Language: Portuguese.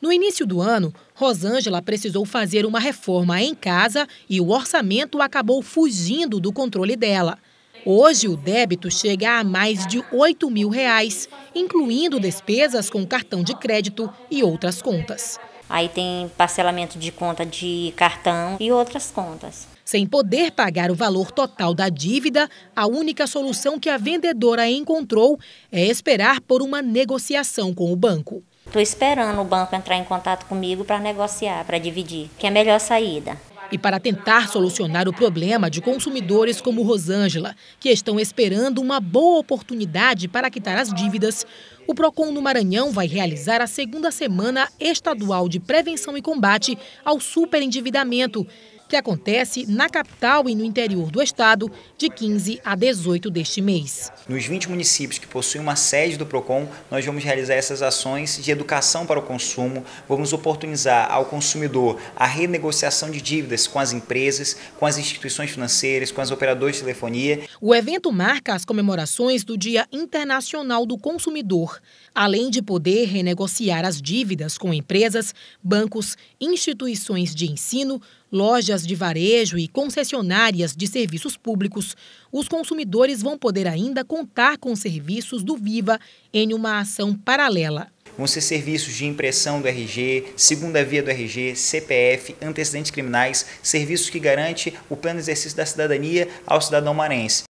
No início do ano, Rosângela precisou fazer uma reforma em casa e o orçamento acabou fugindo do controle dela. Hoje, o débito chega a mais de 8 mil reais, incluindo despesas com cartão de crédito e outras contas. Aí tem parcelamento de conta de cartão e outras contas. Sem poder pagar o valor total da dívida, a única solução que a vendedora encontrou é esperar por uma negociação com o banco. Estou esperando o banco entrar em contato comigo para negociar, para dividir, que é a melhor saída. E para tentar solucionar o problema de consumidores como Rosângela, que estão esperando uma boa oportunidade para quitar as dívidas, o PROCON no Maranhão vai realizar a segunda semana estadual de prevenção e combate ao superendividamento, que acontece na capital e no interior do estado de 15 a 18 deste mês. Nos 20 municípios que possuem uma sede do PROCON, nós vamos realizar essas ações de educação para o consumo, vamos oportunizar ao consumidor a renegociação de dívidas com as empresas, com as instituições financeiras, com as operadoras de telefonia. O evento marca as comemorações do Dia Internacional do Consumidor, além de poder renegociar as dívidas com empresas, bancos, instituições de ensino, lojas de varejo e concessionárias de serviços públicos, os consumidores vão poder ainda contar com serviços do Viva em uma ação paralela vão ser serviços de impressão do RG, segunda via do RG, CPF, antecedentes criminais, serviços que garante o pleno exercício da cidadania ao cidadão marense.